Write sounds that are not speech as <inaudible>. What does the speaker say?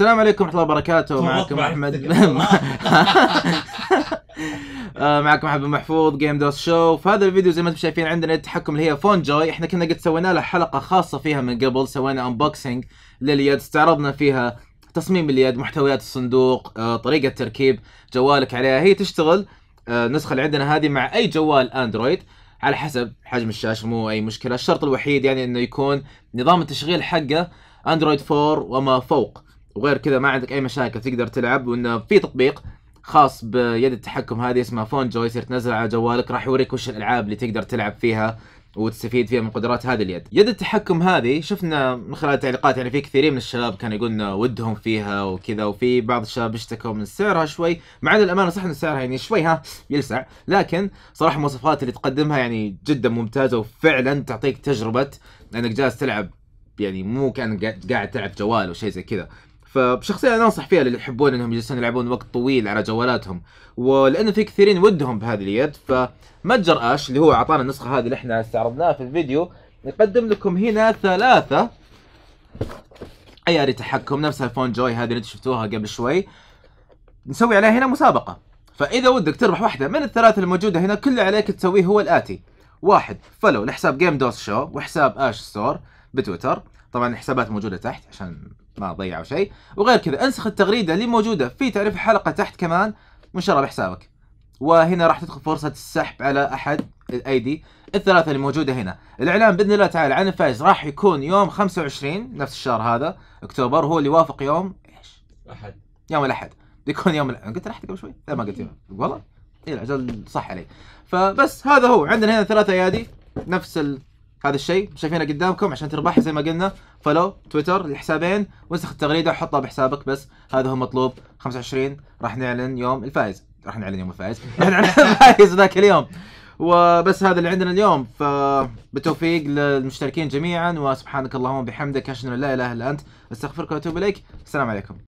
السلام عليكم ورحمه الله وبركاته <laughs> آه، معكم احمد معكم احمد محفوظ جيم دوس شو في هذا الفيديو زي ما انتم شايفين عندنا التحكم اللي هي فون جوي احنا كنا قد سوينا له حلقه خاصه فيها من قبل سوينا انبوكسنج لليد استعرضنا فيها تصميم اليد محتويات الصندوق آه، طريقه تركيب جوالك عليها هي تشتغل آه، النسخه اللي عندنا هذه مع اي جوال اندرويد على حسب حجم الشاشه مو اي مشكله الشرط الوحيد يعني انه يكون نظام التشغيل حقه اندرويد 4 وما فوق وغير كذا ما عندك اي مشاكل تقدر تلعب وانه في تطبيق خاص بيد التحكم هذه اسمها فون جوي يصير تنزل على جوالك راح يوريك وش الالعاب اللي تقدر تلعب فيها وتستفيد فيها من قدرات هذه اليد. يد التحكم هذه شفنا من خلال التعليقات يعني في كثيرين من الشباب كانوا يقولنا ودهم فيها وكذا وفي بعض الشباب اشتكوا من سعرها شوي، مع ان الامانه صح ان سعرها يعني شوي ها يلسع، لكن صراحه المواصفات اللي تقدمها يعني جدا ممتازه وفعلا تعطيك تجربه انك جالس تلعب يعني مو كان قاعد تلعب جوال او شيء زي كذا فشخصيا انا انصح فيها للي يحبون انهم يجلسون يلعبون وقت طويل على جوالاتهم ولانه في كثيرين ودهم بهذه اليد فمتجر اش اللي هو اعطانا النسخه هذه اللي احنا استعرضناها في الفيديو يقدم لكم هنا ثلاثه ايادي تحكم نفس الفون جوي هذه اللي انتم شفتوها قبل شوي نسوي عليها هنا مسابقه فاذا ودك تربح واحده من الثلاثه الموجوده هنا كل اللي عليك تسويه هو الاتي واحد فلو لحساب جيم دوس شو وحساب اش ستور بتويتر طبعا الحسابات موجوده تحت عشان ما ضيعوا شيء وغير كذا انسخ التغريده اللي موجوده في تعريف الحلقه تحت كمان الله بحسابك وهنا راح تدخل فرصه السحب على احد الايدي الثلاثه اللي موجوده هنا الاعلان باذن الله تعالى عن الفائز راح يكون يوم 25 نفس الشهر هذا اكتوبر هو اللي وافق يوم ايش احد يوم الاحد بيكون يوم الأحد. قلت الاحد قبل شوي لا ما قلت يوم والله اي لا صح علي فبس هذا هو عندنا هنا ثلاثة ايادي نفس هذا الشيء شايفينه قدامكم عشان تربح زي ما قلنا فلو تويتر الحسابين وانسخ التغريده وحطها بحسابك بس هذا هو مطلوب 25 راح نعلن يوم الفائز راح نعلن يوم الفائز <laughs> راح نعلن الفائز ذاك اليوم وبس هذا اللي عندنا اليوم فبالتوفيق للمشتركين جميعا وسبحانك اللهم وبحمدك اشهد ان لا اله الا انت استغفرك واتوب اليك السلام عليكم